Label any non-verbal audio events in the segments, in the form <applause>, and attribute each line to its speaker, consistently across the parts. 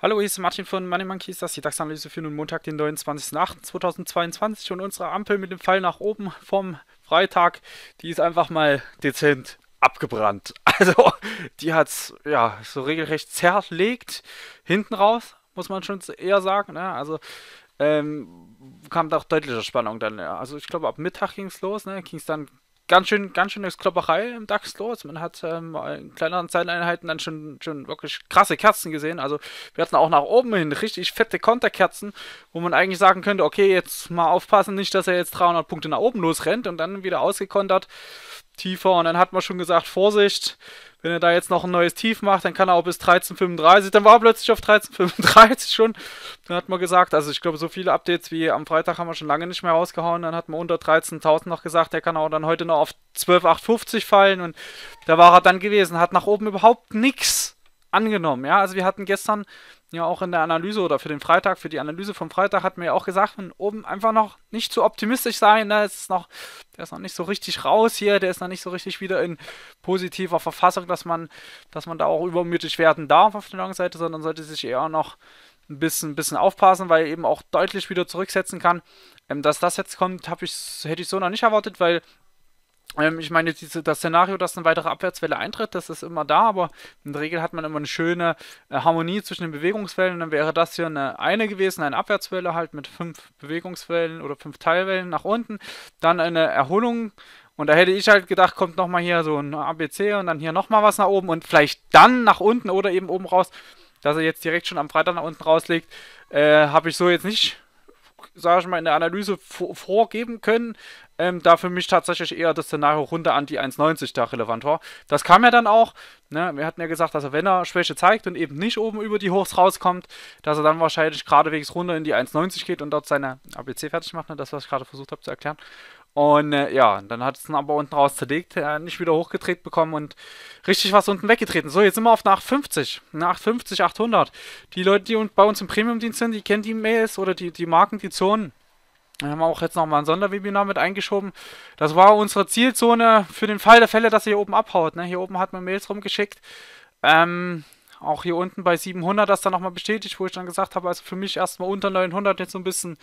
Speaker 1: Hallo, hier ist Martin von Money Monkeys, das ist die DAX-Analyse für den Montag, den 29.08.2022 und unsere Ampel mit dem Pfeil nach oben vom Freitag, die ist einfach mal dezent abgebrannt. <laughs> Also, die hat es ja so regelrecht zerlegt hinten raus, muss man schon eher sagen. Ne? Also ähm, kam da auch deutliche Spannung dann. Ja. Also ich glaube, ab Mittag ging es los, ne? ging es dann ganz schön, ganz schönes Klopperei im dax los. Man hat ähm, in kleineren Zeiteinheiten dann schon, schon wirklich krasse Kerzen gesehen. Also wir hatten auch nach oben hin richtig fette Konterkerzen, wo man eigentlich sagen könnte, okay, jetzt mal aufpassen, nicht, dass er jetzt 300 Punkte nach oben losrennt und dann wieder ausgekontert tiefer und dann hat man schon gesagt, Vorsicht, wenn er da jetzt noch ein neues Tief macht, dann kann er auch bis 13,35, dann war er plötzlich auf 13,35 schon, dann hat man gesagt, also ich glaube, so viele Updates wie am Freitag haben wir schon lange nicht mehr rausgehauen, dann hat man unter 13.000 noch gesagt, der kann auch dann heute noch auf 12,850 fallen und da war er dann gewesen, hat nach oben überhaupt nichts angenommen. Ja, also wir hatten gestern ja auch in der Analyse oder für den Freitag, für die Analyse vom Freitag hatten wir ja auch gesagt, oben einfach noch nicht zu optimistisch sein. Da ne, ist noch, der ist noch nicht so richtig raus hier, der ist noch nicht so richtig wieder in positiver Verfassung, dass man, dass man da auch übermütig werden darf auf der langen Seite, sondern sollte sich eher noch ein bisschen, ein bisschen aufpassen, weil er eben auch deutlich wieder zurücksetzen kann. Ähm, dass das jetzt kommt, ich, hätte ich so noch nicht erwartet, weil ähm, ich meine, das Szenario, dass eine weitere Abwärtswelle eintritt, das ist immer da, aber in der Regel hat man immer eine schöne äh, Harmonie zwischen den Bewegungswellen. dann wäre das hier eine, eine gewesen, eine Abwärtswelle halt mit fünf Bewegungswellen oder fünf Teilwellen nach unten. Dann eine Erholung. Und da hätte ich halt gedacht, kommt nochmal hier so ein ABC und dann hier nochmal was nach oben und vielleicht dann nach unten oder eben oben raus. Dass er jetzt direkt schon am Freitag nach unten rauslegt, äh, habe ich so jetzt nicht sage ich mal, in der Analyse vorgeben können ähm, da für mich tatsächlich eher das Szenario runter an die 1,90 da relevant war. Das kam ja dann auch. Ne? Wir hatten ja gesagt, dass er, wenn er Schwäche zeigt und eben nicht oben über die Hochs rauskommt, dass er dann wahrscheinlich geradewegs runter in die 1,90 geht und dort seine ABC fertig macht. Ne? Das, was ich gerade versucht habe zu erklären. Und äh, ja, dann hat es ihn aber unten raus zerlegt, äh, nicht wieder hochgedreht bekommen und richtig was unten weggetreten. So, jetzt sind wir auf eine 850, eine 850, 800. Die Leute, die bei uns im Premium-Dienst sind, die kennen die Mails oder die, die Marken, die Zonen. Wir haben auch jetzt nochmal ein Sonderwebinar mit eingeschoben. Das war unsere Zielzone für den Fall der Fälle, dass ihr hier oben abhaut. Ne? Hier oben hat man Mails rumgeschickt. Ähm, auch hier unten bei 700 das dann nochmal bestätigt, wo ich dann gesagt habe, also für mich erstmal unter 900 jetzt so ein bisschen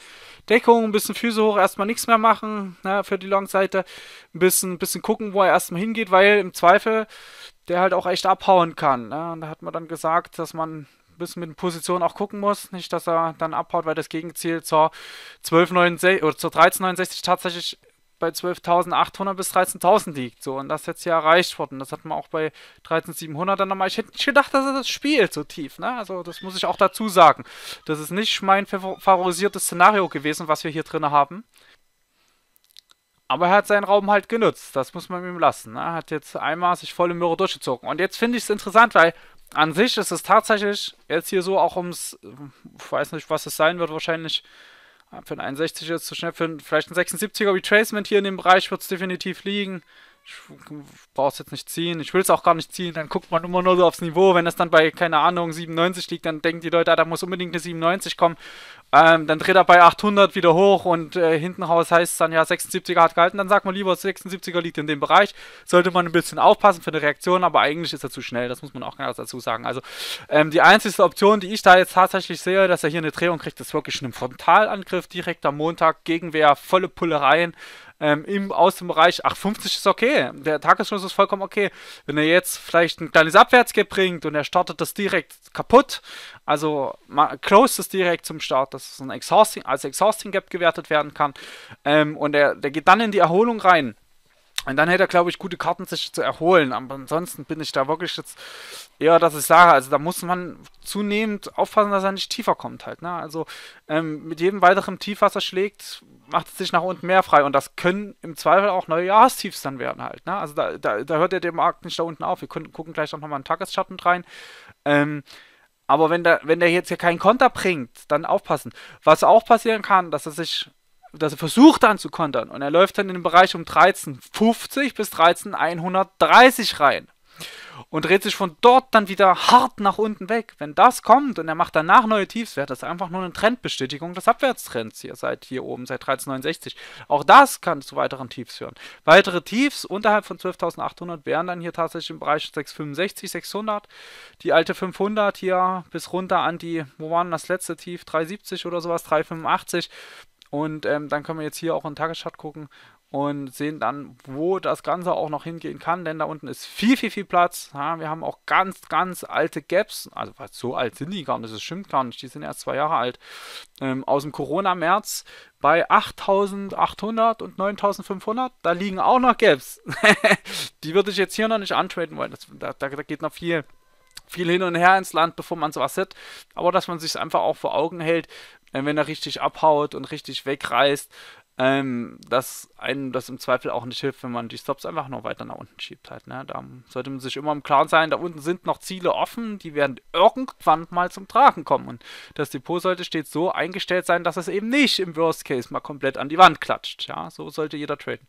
Speaker 1: Deckung, ein bisschen Füße hoch, erstmal nichts mehr machen ne, für die Long-Seite, ein bisschen, bisschen gucken, wo er erstmal hingeht, weil im Zweifel der halt auch echt abhauen kann. Ne? Und da hat man dann gesagt, dass man bisschen mit den Positionen auch gucken muss. Nicht, dass er dann abhaut, weil das Gegenziel zur 1269 oder zur 1369 tatsächlich bei 12.800 bis 13.000 liegt. So, und das ist jetzt hier erreicht worden. Das hat man auch bei 13.700 dann nochmal. Ich hätte nicht gedacht, dass er das spielt so tief. Ne? Also, das muss ich auch dazu sagen. Das ist nicht mein favorisiertes Szenario gewesen, was wir hier drin haben. Aber er hat seinen Raum halt genutzt. Das muss man ihm lassen. Ne? Er hat jetzt einmal sich volle Möhre durchgezogen. Und jetzt finde ich es interessant, weil an sich ist es tatsächlich jetzt hier so auch ums, ich äh, weiß nicht, was es sein wird, wahrscheinlich für ein 61er ist zu schnell, für einen, vielleicht ein 76er Retracement hier in dem Bereich wird es definitiv liegen ich brauche es jetzt nicht ziehen, ich will es auch gar nicht ziehen, dann guckt man immer nur so aufs Niveau. Wenn das dann bei, keine Ahnung, 97 liegt, dann denken die Leute, ah, da muss unbedingt eine 97 kommen. Ähm, dann dreht er bei 800 wieder hoch und äh, hinten raus heißt es dann, ja, 76er hat gehalten. Dann sagt man lieber, 76er liegt in dem Bereich. Sollte man ein bisschen aufpassen für eine Reaktion, aber eigentlich ist er zu schnell, das muss man auch ganz dazu sagen. Also ähm, die einzige Option, die ich da jetzt tatsächlich sehe, dass er hier eine Drehung kriegt, ist wirklich ein Frontalangriff direkt am Montag, Gegenwehr, volle Pullereien ähm, im, aus dem Bereich, ach, 50 ist okay, der Tagesschluss ist vollkommen okay. Wenn er jetzt vielleicht ein kleines Abwärtsgap bringt und er startet das direkt kaputt, also man close das direkt zum Start, dass es ein Exhausting, als Exhausting Gap gewertet werden kann ähm, und er, der geht dann in die Erholung rein. Und dann hätte er, glaube ich, gute Karten, sich zu erholen. Aber ansonsten bin ich da wirklich jetzt eher, dass ich sage, also da muss man zunehmend aufpassen, dass er nicht tiefer kommt halt. Ne? Also ähm, mit jedem weiteren Tief, was er schlägt, macht es sich nach unten mehr frei und das können im Zweifel auch neue Jahrestiefs dann werden halt. Ne? Also da, da, da hört ja der Markt nicht da unten auf. Wir können, gucken gleich auch nochmal einen Tagesschatten rein. Ähm, aber wenn der, wenn der jetzt hier keinen Konter bringt, dann aufpassen. Was auch passieren kann, dass er sich, dass er versucht dann zu kontern und er läuft dann in den Bereich um 13,50 bis 13,130 rein und dreht sich von dort dann wieder hart nach unten weg. Wenn das kommt und er macht danach neue Tiefs, wäre das einfach nur eine Trendbestätigung des Abwärtstrends hier seit hier oben, seit 1369. Auch das kann zu weiteren Tiefs führen. Weitere Tiefs unterhalb von 12.800 wären dann hier tatsächlich im Bereich 665, 600. Die alte 500 hier bis runter an die, wo waren das letzte Tief? 370 oder sowas, 385. Und ähm, dann können wir jetzt hier auch in den Tagesschart gucken und sehen dann, wo das Ganze auch noch hingehen kann, denn da unten ist viel, viel, viel Platz. Ja, wir haben auch ganz, ganz alte Gaps, also so alt sind die gar nicht, das stimmt gar nicht, die sind erst zwei Jahre alt, ähm, aus dem Corona-März bei 8800 und 9500, da liegen auch noch Gaps. <laughs> die würde ich jetzt hier noch nicht antraden wollen, das, da, da, da geht noch viel viel hin und her ins Land, bevor man sowas hat. Aber dass man sich einfach auch vor Augen hält, wenn er richtig abhaut und richtig wegreißt, ähm, dass einem das im Zweifel auch nicht hilft, wenn man die Stops einfach noch weiter nach unten schiebt halt. Ne? Da sollte man sich immer im Klaren sein, da unten sind noch Ziele offen, die werden irgendwann mal zum Tragen kommen. Und das Depot sollte stets so eingestellt sein, dass es eben nicht im Worst Case mal komplett an die Wand klatscht. Ja, so sollte jeder traden.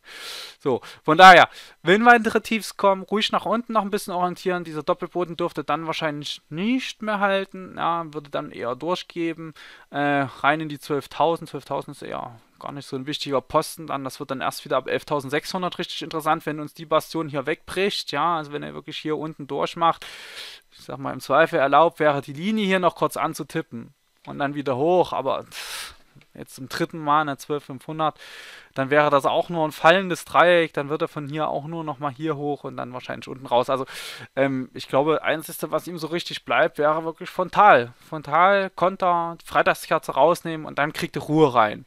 Speaker 1: So, von daher, wenn weitere Tiefs kommen, ruhig nach unten noch ein bisschen orientieren. Dieser Doppelboden dürfte dann wahrscheinlich nicht mehr halten. Ja, würde dann eher durchgeben. Äh, rein in die 12.000. 12.000 ist eher gar nicht so ein wichtiger Posten dann. Das wird dann erst wieder ab 11.600 richtig interessant, wenn uns die Bastion hier wegbricht. Ja, also wenn er wirklich hier unten durchmacht, ich sag mal, im Zweifel erlaubt wäre, die Linie hier noch kurz anzutippen und dann wieder hoch. Aber jetzt zum dritten Mal eine 12.500, dann wäre das auch nur ein fallendes Dreieck. Dann wird er von hier auch nur nochmal hier hoch und dann wahrscheinlich unten raus. Also ähm, ich glaube, einzige, was ihm so richtig bleibt, wäre wirklich Frontal. Frontal, Konter, Freitagskerze rausnehmen und dann kriegt er Ruhe rein.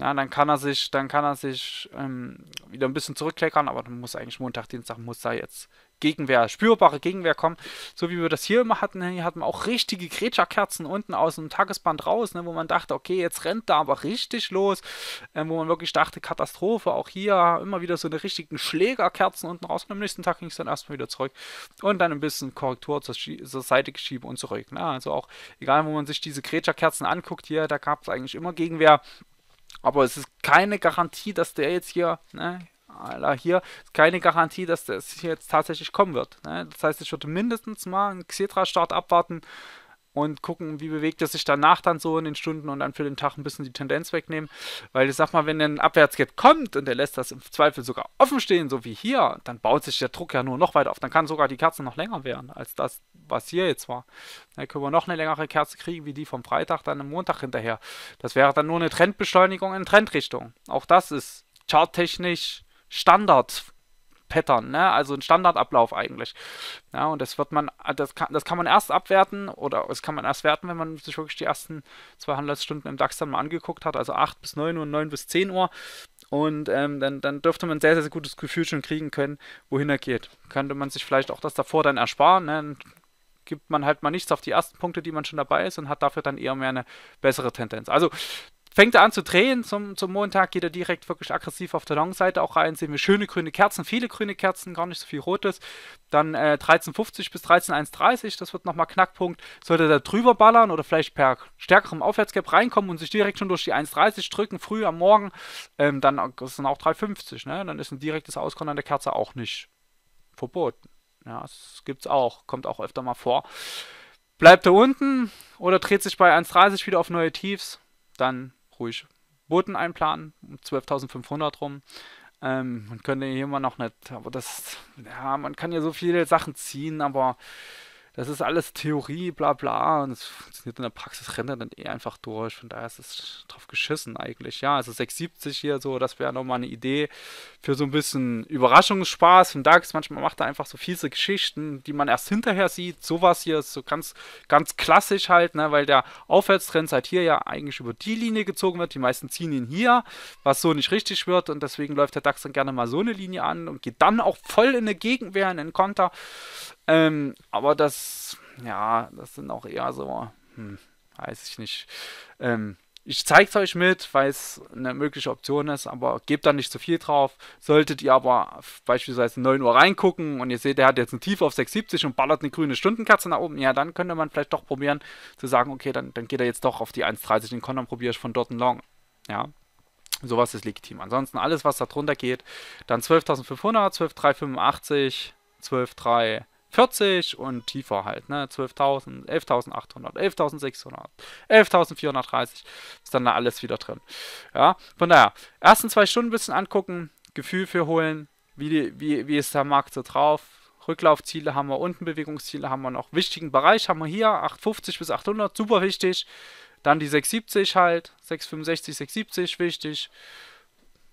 Speaker 1: Ja, dann kann er sich, dann kann er sich ähm, wieder ein bisschen zurückkleckern, aber dann muss eigentlich Montag, Dienstag muss da jetzt Gegenwehr, spürbare Gegenwehr kommen. So wie wir das hier immer hatten, hier hatten wir auch richtige Kretscherkerzen unten aus dem Tagesband raus, ne, wo man dachte, okay, jetzt rennt da aber richtig los, äh, wo man wirklich dachte, Katastrophe, auch hier immer wieder so eine richtigen Schlägerkerzen unten raus und am nächsten Tag ging es dann erstmal wieder zurück und dann ein bisschen Korrektur zur, zur Seite geschieben und zurück. Ne? Also auch, egal wo man sich diese Kretscherkerzen anguckt hier, da gab es eigentlich immer Gegenwehr. Aber es ist keine Garantie, dass der jetzt hier, ne, hier, keine Garantie, dass das hier jetzt tatsächlich kommen wird. Ne? Das heißt, ich würde mindestens mal einen Xetra-Start abwarten, und gucken, wie bewegt es sich danach dann so in den Stunden und dann für den Tag ein bisschen die Tendenz wegnehmen. Weil ich sag mal, wenn ein Abwärtskett kommt und der lässt das im Zweifel sogar offen stehen, so wie hier, dann baut sich der Druck ja nur noch weiter auf. Dann kann sogar die Kerze noch länger werden, als das, was hier jetzt war. Dann können wir noch eine längere Kerze kriegen, wie die vom Freitag, dann am Montag hinterher. Das wäre dann nur eine Trendbeschleunigung in Trendrichtung. Auch das ist charttechnisch Standard Pattern, ne? also ein Standardablauf eigentlich. Ja, und das wird man, das kann, das kann man erst abwerten oder es kann man erst werten, wenn man sich wirklich die ersten zwei Handelsstunden im DAX dann mal angeguckt hat, also 8 bis 9 Uhr und 9 bis 10 Uhr. Und ähm, dann, dann dürfte man ein sehr, sehr gutes Gefühl schon kriegen können, wohin er geht. Könnte man sich vielleicht auch das davor dann ersparen, ne? gibt man halt mal nichts auf die ersten Punkte, die man schon dabei ist und hat dafür dann eher mehr eine bessere Tendenz. Also fängt er an zu drehen. Zum, zum Montag geht er direkt wirklich aggressiv auf der langen Seite auch rein. Sehen wir schöne grüne Kerzen, viele grüne Kerzen, gar nicht so viel rotes. Dann äh, 13,50 bis 13,130, das wird nochmal Knackpunkt. Sollte er da drüber ballern oder vielleicht per stärkerem Aufwärtsgap reinkommen und sich direkt schon durch die 1,30 drücken, früh am Morgen, ähm, dann das sind auch 3,50. Ne? Dann ist ein direktes Auskonnen an der Kerze auch nicht verboten. Ja, das gibt's auch, kommt auch öfter mal vor. Bleibt er unten oder dreht sich bei 1,30 wieder auf neue Tiefs, dann ruhig Boten einplanen, um 12.500 rum. Ähm, man könnte hier immer noch nicht, aber das, ja, man kann ja so viele Sachen ziehen, aber das ist alles Theorie, bla bla, und es funktioniert in der Praxis, rennt er dann eh einfach durch. Von daher ist es drauf geschissen eigentlich. Ja, also 670 hier so, das wäre nochmal eine Idee für so ein bisschen Überraschungsspaß. Von Dax, manchmal macht er einfach so fiese Geschichten, die man erst hinterher sieht. Sowas hier ist so ganz, ganz klassisch halt, ne, weil der Aufwärtstrend seit hier ja eigentlich über die Linie gezogen wird. Die meisten ziehen ihn hier, was so nicht richtig wird, und deswegen läuft der DAX dann gerne mal so eine Linie an und geht dann auch voll in eine Gegenwehr, in einen Konter. Ähm, aber das, ja, das sind auch eher so, hm, weiß ich nicht. Ähm, ich zeige es euch mit, weil es eine mögliche Option ist, aber gebt da nicht zu viel drauf. Solltet ihr aber beispielsweise 9 Uhr reingucken und ihr seht, der hat jetzt einen Tief auf 670 und ballert eine grüne Stundenkatze nach oben, ja, dann könnte man vielleicht doch probieren zu sagen, okay, dann, dann geht er jetzt doch auf die 1,30 den Konter und probiere ich von dort einen Long. Ja, sowas ist legitim. Ansonsten alles, was da drunter geht, dann 12.500, 12.385, 12.3... 40 und tiefer halt, ne? 12.000, 11.800, 11.600, 11.430 ist dann da alles wieder drin. Ja, von daher, ersten zwei Stunden ein bisschen angucken, Gefühl für holen, wie, die, wie, wie ist der Markt so drauf, Rücklaufziele haben wir unten, Bewegungsziele haben wir noch. Wichtigen Bereich haben wir hier, 850 bis 800, super wichtig. Dann die 670 halt, 665, 670, wichtig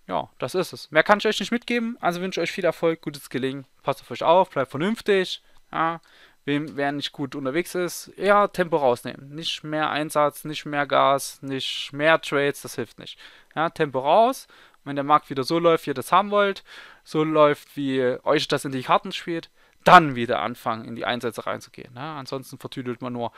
Speaker 1: ja, das ist es. Mehr kann ich euch nicht mitgeben. Also wünsche ich euch viel Erfolg, gutes Gelingen. Passt auf euch auf, bleibt vernünftig. Ja, wem, wer nicht gut unterwegs ist, ja, Tempo rausnehmen. Nicht mehr Einsatz, nicht mehr Gas, nicht mehr Trades, das hilft nicht. Ja, Tempo raus. Wenn der Markt wieder so läuft, wie ihr das haben wollt, so läuft, wie euch das in die Karten spielt, dann wieder anfangen, in die Einsätze reinzugehen. Ja, ansonsten vertüdelt man nur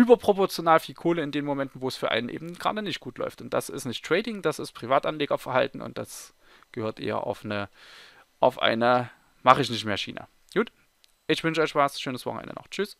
Speaker 1: überproportional viel Kohle in den Momenten, wo es für einen eben gerade nicht gut läuft. Und das ist nicht Trading, das ist Privatanlegerverhalten und das gehört eher auf eine, auf eine mache ich nicht mehr Schiene. Gut, ich wünsche euch Spaß, schönes Wochenende noch. Tschüss.